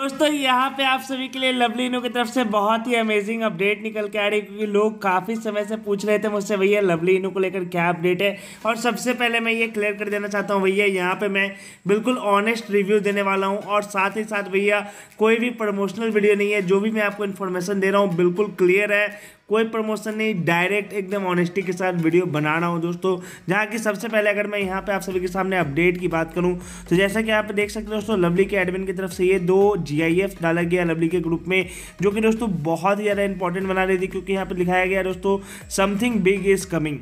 दोस्तों यहाँ पे आप सभी के लिए लवलीनो की तरफ से बहुत ही अमेजिंग अपडेट निकल के आ रही है क्योंकि लोग काफ़ी समय से पूछ रहे थे मुझसे भैया लवली इनू को लेकर क्या अपडेट है और सबसे पहले मैं ये क्लियर कर देना चाहता हूँ भैया यहाँ पे मैं बिल्कुल ऑनेस्ट रिव्यू देने वाला हूँ और साथ ही साथ भैया कोई भी प्रमोशनल वीडियो नहीं है जो भी मैं आपको इन्फॉर्मेशन दे रहा हूँ बिल्कुल क्लियर है कोई प्रमोशन नहीं डायरेक्ट एकदम ऑनेस्टी के साथ वीडियो बना रहा हूँ दोस्तों जहाँ की सबसे पहले अगर मैं यहाँ पे आप सभी के सामने अपडेट की बात करूँ तो जैसा कि आप देख सकते हैं दोस्तों लवली के एडमिन की तरफ से ये दो जी डाला गया लवली के ग्रुप में जो कि दोस्तों बहुत ही ज़्यादा इंपॉर्टेंट बना रही थी क्योंकि यहाँ पर लिखाया गया दोस्तों समथिंग बिग इज़ कमिंग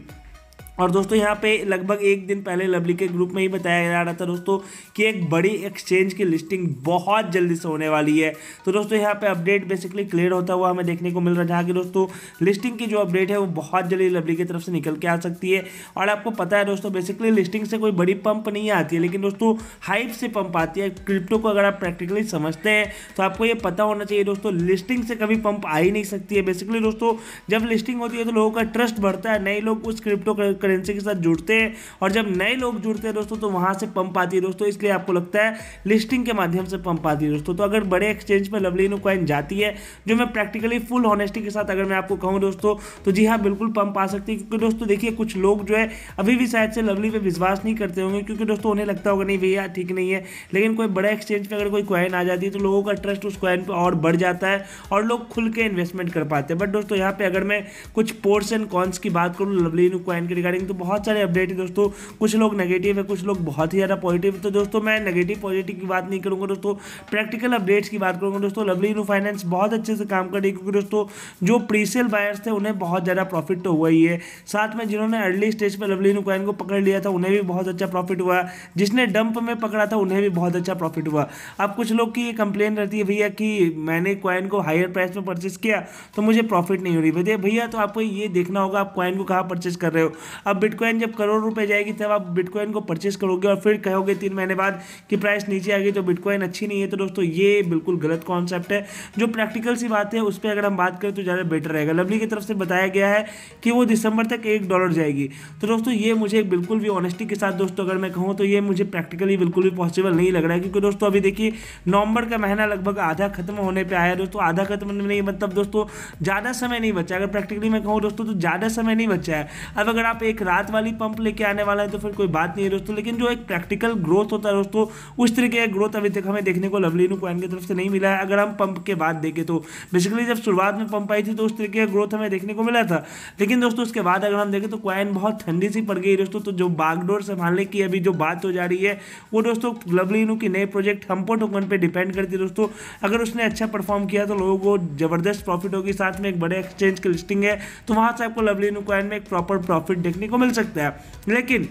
और दोस्तों यहाँ पे लगभग एक दिन पहले लवली के ग्रुप में ही बताया जा रहा था दोस्तों कि एक बड़ी एक्सचेंज की लिस्टिंग बहुत जल्दी से होने वाली है तो दोस्तों यहाँ पे अपडेट बेसिकली क्लियर होता हुआ हमें देखने को मिल रहा है जहाँ कि दोस्तों लिस्टिंग की जो अपडेट है वो बहुत जल्दी लवली की तरफ से निकल के आ सकती है और आपको पता है दोस्तों बेसिकली लिस्टिंग से कोई बड़ी पंप नहीं आती है लेकिन दोस्तों हाइप से पंप आती है क्रिप्टो को अगर आप प्रैक्टिकली समझते हैं तो आपको ये पता होना चाहिए दोस्तों लिस्टिंग से कभी पंप आ ही नहीं सकती है बेसिकली दोस्तों जब लिस्टिंग होती है तो लोगों का ट्रस्ट बढ़ता है नए लोग उस क्रिप्टो करेंसी के साथ जुड़ते हैं और जब नए लोग जुड़ते हैं दोस्तों तो वहाँ से पंप आती है दोस्तों इसलिए आपको लगता है लिस्टिंग के माध्यम से पंप आती है दोस्तों तो अगर बड़े एक्सचेंज में नो कॉइन जाती है जो मैं प्रैक्टिकली फुल ऑनेस्टी के साथ अगर मैं आपको कहूँ दोस्तों तो जी हाँ बिल्कुल पंप आ सकती है क्योंकि दोस्तों देखिए कुछ लोग जो है अभी भी शायद से लवली पर विश्वास नहीं करते होंगे क्योंकि दोस्तों उन्हें लगता होगा नहीं भैया ठीक नहीं है लेकिन कोई बड़ा एक्सचेंज पर अगर कोई कॉइन आ जाती है तो लोगों का ट्रस्ट उस कॉइन पर और बढ़ जाता है और लोग खुल के इन्वेस्टमेंट कर पाते हैं बट दोस्तों यहाँ पे अगर मैं कुछ पोर्स एंड कॉन्स की बात करूँ लवली नो कॉइन के रिगार्डिंग रिगार्डिंग तो बहुत सारे अपडेट है दोस्तों कुछ लोग नेगेटिव है कुछ लोग बहुत ही ज़्यादा पॉजिटिव तो दोस्तों मैं नेगेटिव पॉजिटिव की बात नहीं करूँगा दोस्तों प्रैक्टिकल अपडेट्स की बात करूँगा दोस्तों लवली इनू फाइनेंस बहुत अच्छे से काम कर रही क्योंकि दोस्तों जो प्रीसेल बायर्स थे उन्हें बहुत ज़्यादा प्रॉफिट तो हुआ ही है साथ में जिन्होंने अर्ली स्टेज पर लवली इनू कॉइन को पकड़ लिया था उन्हें भी बहुत अच्छा प्रॉफिट हुआ जिसने डंप में पकड़ा था उन्हें भी बहुत अच्छा प्रॉफिट हुआ अब कुछ लोग की ये कंप्लेन रहती है भैया कि मैंने कॉइन को हायर प्राइस में परचेस किया तो मुझे प्रॉफिट नहीं हो रही भैया तो आपको ये देखना होगा आप कॉइन को कहाँ परचेस कर रहे हो अब बिटकॉइन जब करोड़ रुपए जाएगी तब आप बिटकॉइन को परचेस करोगे और फिर कहोगे तीन महीने बाद कि प्राइस नीचे आ गई तो बिटकॉइन अच्छी नहीं है तो दोस्तों ये बिल्कुल गलत कॉन्सेप्ट है जो प्रैक्टिकल सी बात है उस पर अगर हम बात करें तो ज़्यादा बेटर रहेगा लवली की तरफ से बताया गया है कि वो दिसंबर तक एक डॉलर जाएगी तो दोस्तों ये मुझे बिल्कुल भी ऑनेस्टी के साथ दोस्तों अगर मैं कहूँ तो ये मुझे प्रैक्टिकली बिल्कुल भी पॉसिबल नहीं लग रहा है क्योंकि दोस्तों अभी देखिए नवंबर का महीना लगभग आधा खत्म होने पर आया दोस्तों आधा खत्म होने नहीं मतलब दोस्तों ज़्यादा समय नहीं बचा अगर प्रैक्टिकली मैं कहूँ दोस्तों तो ज़्यादा समय नहीं बचा है अब अगर आप एक एक रात वाली पंप लेके आने वाला है तो फिर कोई बात नहीं है दोस्तों लेकिन जो एक प्रैक्टिकल ग्रोथ होता है दोस्तों उस तरीके का ग्रोथ अभी तक हमें देखने को लवली कॉइन की तरफ से नहीं मिला है अगर हम पंप के बाद देखें तो बेसिकली जब शुरुआत में पंप आई थी तो उस तरीके का ग्रोथ हमें देखने को मिला था लेकिन दोस्तों उसके बाद अगर हम देखें तो कॉइन बहुत ठंडी सी पड़ गई दोस्तों तो जो बागडोर संभालने की अभी जो बात हो जा रही है वो दोस्तों लवलीनू की नए प्रोजेक्ट हम्पो टोकन पर डिपेंड करती है दोस्तों अगर उसने अच्छा परफॉर्म किया तो लोगों को जबरदस्त प्रॉफिट होगी साथ में एक बड़े एक्सचेंज की लिस्टिंग है तो वहाँ से आपको लवलीनू कॉइन में एक प्रॉपर प्रॉफिट देखने को मिल सकता है लेकिन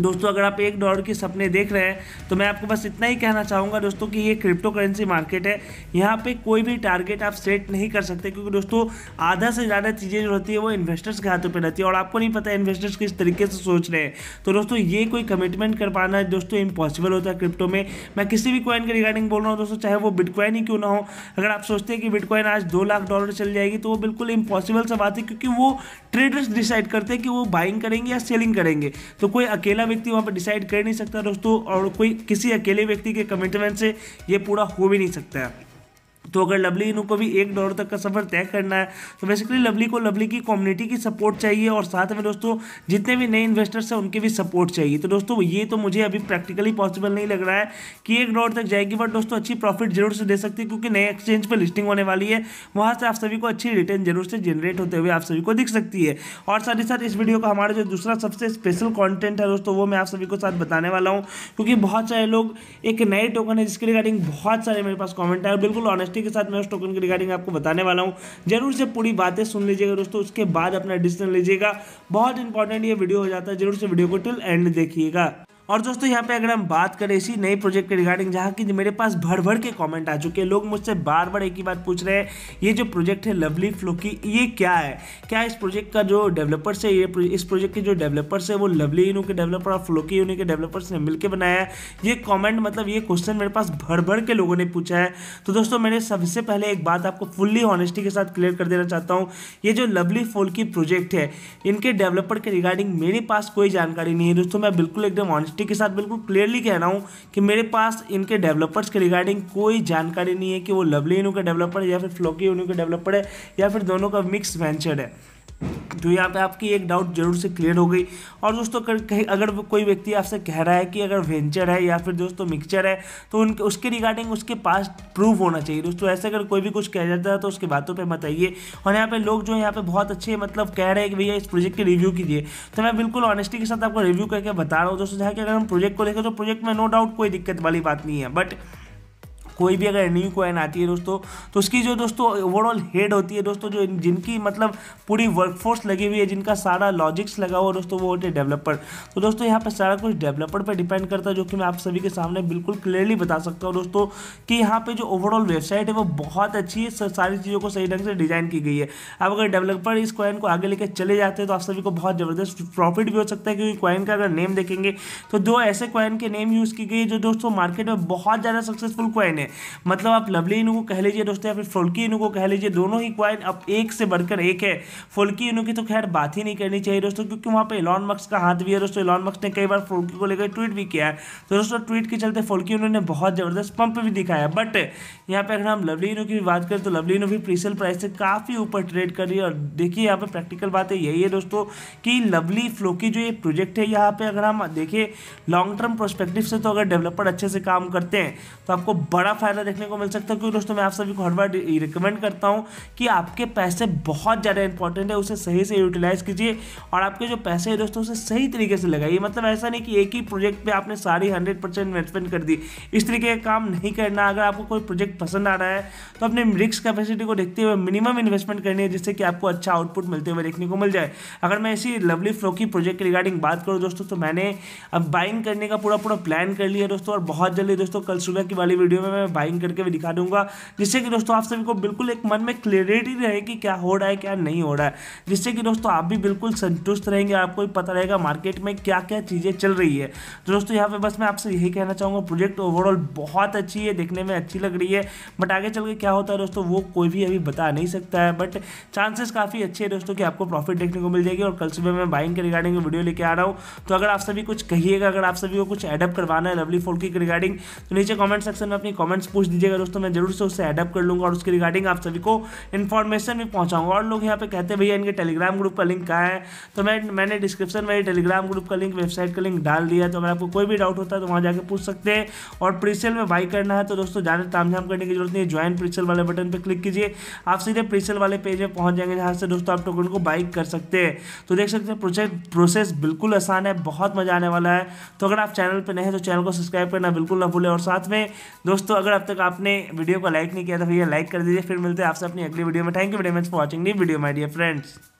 दोस्तों अगर आप एक डॉलर के सपने देख रहे हैं तो मैं आपको बस इतना ही कहना चाहूँगा दोस्तों कि ये क्रिप्टो करेंसी मार्केट है यहाँ पे कोई भी टारगेट आप सेट नहीं कर सकते क्योंकि दोस्तों आधा से ज़्यादा चीज़ें जो रहती है वो इन्वेस्टर्स के हाथों पर रहती है और आपको नहीं पता इन्वेस्टर्स किस तरीके से सोच रहे हैं तो दोस्तों ये कोई कमिटमेंट कर पाना दोस्तों इम्पॉसिबल होता है क्रिप्टो में मैं किसी भी कॉइन के रिगार्डिंग बोल रहा हूँ दोस्तों चाहे वो बिटकॉइन ही क्यों ना हो अगर आप सोचते हैं कि बिटकॉइन आज दो लाख डॉलर चल जाएगी तो वो बिल्कुल इम्पॉसिबल सब बात है क्योंकि वो ट्रेडर्स डिसाइड करते हैं कि वो बाइंग करेंगे या सेलिंग करेंगे तो कोई अकेला अकेला व्यक्ति वहाँ पर डिसाइड कर नहीं सकता दोस्तों और कोई किसी अकेले व्यक्ति के कमिटमेंट से ये पूरा हो भी नहीं सकता है तो अगर लवली इनू को भी एक डॉलर तक का सफ़र तय करना है तो बेसिकली लवली को लवली की कम्युनिटी की सपोर्ट चाहिए और साथ में दोस्तों जितने भी नए इन्वेस्टर्स हैं उनकी भी सपोर्ट चाहिए तो दोस्तों ये तो मुझे अभी प्रैक्टिकली पॉसिबल नहीं लग रहा है कि एक डॉलर तक जाएगी बट दोस्तों अच्छी प्रॉफिट जरूर से दे सकती है क्योंकि नए एक्सचेंज पर लिस्टिंग होने वाली है वहाँ से आप सभी को अच्छी रिटर्न जरूर से जनरेट होते हुए आप सभी को दिख सकती है और साथ ही साथ इस वीडियो का हमारा जो दूसरा सबसे स्पेशल कॉन्टेंट है दोस्तों वो मैं आप सभी को साथ बताने वाला हूँ क्योंकि बहुत सारे लोग एक नए टोकन है जिसके रिगार्डिंग बहुत सारे मेरे पास कॉमेंट है बिल्कुल ऑनेस्टी के साथ मैं उस टोकन के रिगार्डिंग आपको बताने वाला हूँ जरूर से पूरी बातें सुन लीजिएगा दोस्तों उसके बाद अपना डिसीजन लीजिएगा बहुत इंपॉर्टेंट ये वीडियो हो जाता है जरूर से वीडियो को टिल एंड देखिएगा और दोस्तों यहाँ पे अगर हम बात करें इसी नए प्रोजेक्ट के रिगार्डिंग जहाँ की मेरे पास भर भर के कमेंट आ चुके हैं लोग मुझसे बार बार एक ही बात पूछ रहे हैं ये जो प्रोजेक्ट है लवली फ्लो की ये क्या है क्या इस प्रोजेक्ट का जो डेवलपर्स है ये इस प्रोजेक्ट के जो डेवलपर्स है वो लवली यूनू के डेवलपर और फ्लोकी यूनू के डेवलपर्स ने मिलकर बनाया है ये कॉमेंट मतलब ये क्वेश्चन मेरे पास भर भर के लोगों ने पूछा है तो दोस्तों मैंने सबसे पहले एक बात आपको फुल्ली ऑनेस्टी के साथ क्लियर कर देना चाहता हूँ ये जो लवली फोल्की प्रोजेक्ट है इनके डेवलपर के रिगार्डिंग मेरे पास कोई जानकारी नहीं है दोस्तों मैं बिल्कुल एकदम ऑनेस्ट ऑनेस्टी के साथ बिल्कुल क्लियरली कह रहा हूँ कि मेरे पास इनके डेवलपर्स के रिगार्डिंग कोई जानकारी नहीं है कि वो लवली इनू का डेवलपर है या फिर फ्लोकी इनू का डेवलपर है या फिर दोनों का मिक्स वेंचर है तो यहाँ पे आपकी एक डाउट जरूर से क्लियर हो गई और दोस्तों कहीं अगर कोई व्यक्ति आपसे कह रहा है कि अगर वेंचर है या फिर दोस्तों मिक्सचर है तो उनके उसके रिगार्डिंग उसके पास प्रूफ होना चाहिए दोस्तों ऐसे अगर कोई भी कुछ कह जाता है तो उसकी बातों पर मत आइए और यहाँ पर लोग जो यहाँ पे बहुत अच्छे मतलब कह रहे हैं कि भैया इस प्रोजेक्ट की रिव्यू कीजिए तो मैं बिल्कुल ऑनेस्टी के साथ आपको रिव्यू करके बता रहा हूँ दोस्तों जहाँ कि अगर हम प्रोजेक्ट को देखें तो प्रोजेक्ट में नो डाउट कोई दिक्कत वाली बात नहीं है बट कोई भी अगर न्यू कॉइन आती है दोस्तों तो उसकी जो दोस्तों ओवरऑल हेड होती है दोस्तों जो जिनकी मतलब पूरी वर्कफोर्स लगी हुई है जिनका सारा लॉजिक्स लगा हुआ दोस्तों वो होते हैं डेवलपर तो दोस्तों यहाँ पर सारा कुछ डेवलपर पर डिपेंड करता है जो कि मैं आप सभी के सामने बिल्कुल क्लियरली बता सकता हूँ दोस्तों कि यहाँ पर जो ओवरऑल वेबसाइट है वो बहुत अच्छी है सारी चीज़ों को सही ढंग से डिज़ाइन की गई है अब अगर डेवलपर इस कॉइन को आगे लेकर चले जाते हैं तो आप सभी को बहुत ज़बरदस्त प्रॉफिट भी हो सकता है क्योंकि कॉइन का अगर नेम देखेंगे तो दो ऐसे कॉइन के नेम यूज़ की गई जो दोस्तों मार्केट में बहुत ज़्यादा सक्सेसफुल कॉइन है मतलब आप लवली इनू को कह लीजिए दोस्तों या फिर फोल्की इनू को कह लीजिए दोनों ही क्वाइन अब एक से बढ़कर एक है फोल्की इनू की तो खैर बात ही नहीं करनी चाहिए दोस्तों क्योंकि वहाँ पर इलॉन मक्स का हाथ भी है दोस्तों इलॉन मक्स ने कई बार फोल्की को लेकर ट्वीट भी किया है तो दोस्तों ट्वीट के चलते फोल्की इनू ने बहुत ज़बरदस्त पंप भी दिखाया बट यहाँ पर अगर हम लवली इनू की बात करें तो लवली इनू भी प्रीसेल प्राइस से काफ़ी ऊपर ट्रेड कर रही है और देखिए यहाँ पर प्रैक्टिकल बात है यही है दोस्तों कि लवली फ्लो की जो ये प्रोजेक्ट है यहाँ पे अगर हम देखें लॉन्ग टर्म प्रोस्पेक्टिव से तो अगर डेवलपर अच्छे से काम करते हैं तो आपको बड़ा बड़ा फ़ायदा देखने को मिल सकता है क्योंकि दोस्तों मैं आप सभी को हर बार रिकमेंड करता हूँ कि आपके पैसे बहुत ज़्यादा इंपॉर्टेंट है उसे सही से यूटिलाइज़ कीजिए और आपके जो पैसे हैं दोस्तों उसे सही तरीके से लगाइए मतलब ऐसा नहीं कि एक ही प्रोजेक्ट पर आपने सारी हंड्रेड परसेंट इन्वेस्टमेंट कर दी इस तरीके का काम नहीं करना अगर आपको कोई प्रोजेक्ट पसंद आ रहा है तो अपने रिस्क कैपेसिटी को देखते हुए मिनिमम इन्वेस्टमेंट करनी है जिससे कि आपको अच्छा आउटपुट मिलते हुए देखने को मिल जाए अगर मैं इसी लवली फ्लो की प्रोजेक्ट के रिगार्डिंग बात करूँ दोस्तों तो मैंने अब बाइंग करने का पूरा पूरा प्लान कर लिया दोस्तों और बहुत जल्दी दोस्तों कल सुबह की वाली वीडियो में मैं मैं बाइंग करके भी दिखा दूंगा जिससे कि दोस्तों आप सभी को बिल्कुल एक मन में क्लियरिटी रहे कि क्या हो रहा है क्या नहीं हो रहा है जिससे कि दोस्तों आप भी बिल्कुल संतुष्ट रहेंगे आपको भी पता रहेगा मार्केट में क्या क्या चीज़ें चल रही है तो दोस्तों यहाँ पर बस मैं आपसे यही कहना चाहूँगा प्रोजेक्ट ओवरऑल बहुत अच्छी है देखने में अच्छी लग रही है बट आगे चल के क्या होता है दोस्तों वो कोई भी अभी बता नहीं सकता है बट चांसेस काफ़ी अच्छे हैं दोस्तों कि आपको प्रॉफिट देखने को मिल जाएगी और कल सुबह मैं बाइंग के रिगार्डिंग वीडियो लेके आ रहा हूँ तो अगर आप सभी कुछ कहिएगा अगर आप सभी को कुछ एडअप करवाना है लवली फोल्की के रिगार्डिंग तो नीचे कमेंट सेक्शन में अपनी कमेंट कमेंट्स पूछ दीजिएगा दोस्तों मैं जरूर से उससे एडअप कर लूँगा और उसके रिगार्डिंग आप सभी को इन्फॉर्मेशन भी पहुँचाऊँगा और लोग यहाँ पे कहते हैं भैया इनके टेलीग्राम ग्रुप का लिंक कहाँ है तो मैं मैंने डिस्क्रिप्शन में टेलीग्राम ग्रुप का लिंक वेबसाइट का लिंक डाल दिया तो अगर आपको कोई भी डाउट होता है तो वहाँ जाकर पूछ सकते हैं और प्रीसेल में बाई करना है तो दोस्तों ज़्यादा तामझाम करने की जरूरत नहीं है ज्वाइन प्रीसेल वाले बटन पर क्लिक कीजिए आप सीधे प्रीसेल वाले पेज में पहुँच जाएंगे जहाँ से दोस्तों आप टोकन को बाइक कर सकते हैं तो देख सकते हैं प्रोजेक्ट प्रोसेस बिल्कुल आसान है बहुत मज़ा आने वाला है तो अगर आप चैनल पर नहीं हैं तो चैनल को सब्सक्राइब करना बिल्कुल ना भूलें और साथ में दोस्तों अगर अब तक आपने वीडियो को लाइक नहीं किया तो भैया लाइक कर दीजिए फिर मिलते हैं आपसे अपनी अगली वीडियो में thank you very much for watching the video my dear friends